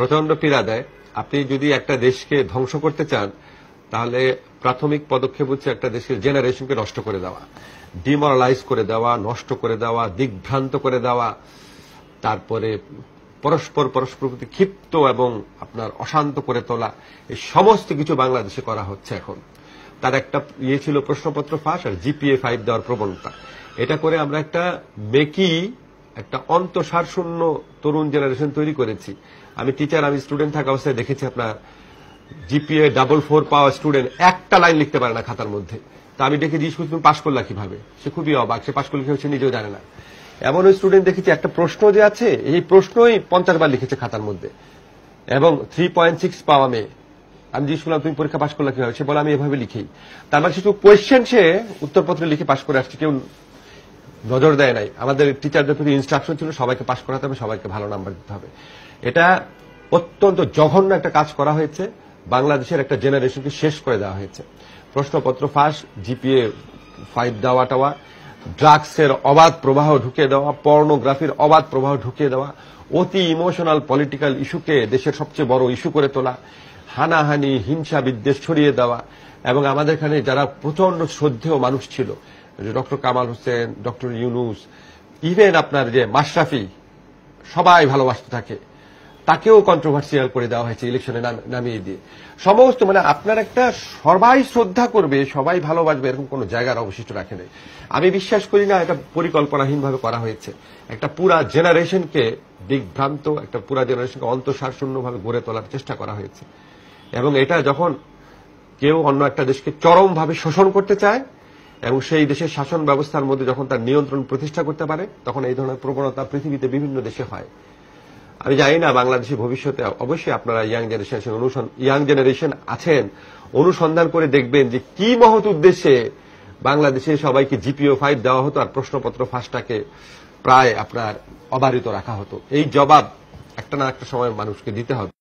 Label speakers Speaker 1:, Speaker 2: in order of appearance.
Speaker 1: প্রচন্ড পীড়া দেয় আপনি যদি একটা দেশকে ধ্বংস করতে চান তাহলে প্রাথমিক পদক্ষেপ হচ্ছে একটা দেশের জেনারেশনকে নষ্ট করে দেওয়া ডিমোরালাইজ করে দেওয়া নষ্ট করে দেওয়া দিগ্ভ্রান্ত করে দেওয়া তারপরে পরস্পর পরস্পর প্রতি ক্ষিপ্ত এবং আপনার অশান্ত করে তোলা এই সমস্ত কিছু বাংলাদেশে করা হচ্ছে এখন তার একটা ইয়ে ছিল প্রশ্নপত্র ফাঁস আর জিপিএ ফাইভ দেওয়ার প্রবণতা এটা করে আমরা একটা মেকি একটা অন্তঃসারশূন্য তরুণ জেনারেশন তৈরি করেছি আমি টিচার আমি স্টুডেন্ট থাকা অবস্থায় দেখেছি আপনার জিপিএ ডাবল ফোর পাওয়া স্টুডেন্ট একটা লাইন লিখতে পারে না খাতার মধ্যে তা আমি দেখে জিজ্ঞেস তুমি পাশ করলা কিভাবে সে খুবই অবাক সে পাশ করলে কি হচ্ছে নিজেও জানে না এমন ওই স্টুডেন্ট দেখেছি একটা প্রশ্ন যে আছে এই প্রশ্নই পঞ্চাশ বার লিখেছে খাতার মধ্যে এবং থ্রি পয়েন্ট সিক্স পাওয়া মেয়ে আমি জিজ্ঞেস করলাম তুমি পরীক্ষা পাশ করলা কিভাবে সে বলে আমি এভাবে লিখি তার মানে কিছু কোয়েশ্চেন সে উত্তরপত্রে লিখে পাশ করে আসছে কেউ নজর দেয় নাই আমাদের টিচারদের প্রতি ইনস্ট্রাকশন ছিল সবাইকে পাশ করাতে হবে সবাইকে ভালো নাম্বার দিতে হবে এটা অত্যন্ত জঘন্য একটা কাজ করা হয়েছে বাংলাদেশের একটা জেনারেশনকে শেষ করে দেওয়া হয়েছে প্রশ্নপত্র ফাঁস জিপিএ ফাইভ দেওয়া টাওয়া ড্রাগসের অবাধ প্রবাহ ঢুকিয়ে দেওয়া পর্নোগ্রাফির অবাধ প্রবাহ ঢুকিয়ে দেওয়া অতি ইমোশনাল পলিটিক্যাল ইস্যুকে দেশের সবচেয়ে বড় ইস্যু করে তোলা হানাহানি হিংসা বিদ্বেষ ছড়িয়ে দেওয়া এবং আমাদের এখানে যারা প্রচন্ড শ্রদ্ধেয় মানুষ ছিল doctor Kamal Hossain doctor Yunus even আপনার যে মাশরাফি সবাই ভালোবাসতে থাকে তাকেও কন্ট্রোভার্সিয়াল করে দেওয়া হয়েছে ইলেকশনে নামিয়ে দিয়ে সমস্ত মানে আপনার একটা সবাই শ্রদ্ধা করবে সবাই ভালোবাসবে এরকম কোনো জায়গার অবশিষ্ট রাখে নেই আমি বিশ্বাস করি না এটা পরিকল্পনাহীনভাবে করা হয়েছে একটা পুরা জেনারেশনকে বিভ্রান্ত একটা পুরা জেনারেশনকে অন্তঃসারশূন্যভাবে গড়ে তোলার চেষ্টা করা হয়েছে এবং এটা যখন কেউ অন্য একটা দেশকে চরমভাবে শোষণ করতে চায় এবং সেই দেশের শাসন ব্যবস্থার মধ্যে যখন তার নিয়ন্ত্রণ প্রতিষ্ঠা করতে পারে তখন এই ধরনের প্রবণতা পৃথিবীতে বিভিন্ন দেশে হয় আমি জানি না বাংলাদেশে ভবিষ্যতে অবশ্যই আপনারা ইয়াং জেনারেশন ইয়াং জেনারেশন আছেন অনুসন্ধান করে দেখবেন যে কি মহৎ উদ্দেশ্যে বাংলাদেশে সবাইকে জিপিও ফাইভ দেওয়া হতো আর প্রশ্নপত্র ফাঁসটাকে প্রায় আপনার অবারিত রাখা হতো এই জবাব একটা না একটা সময় মানুষকে দিতে হবে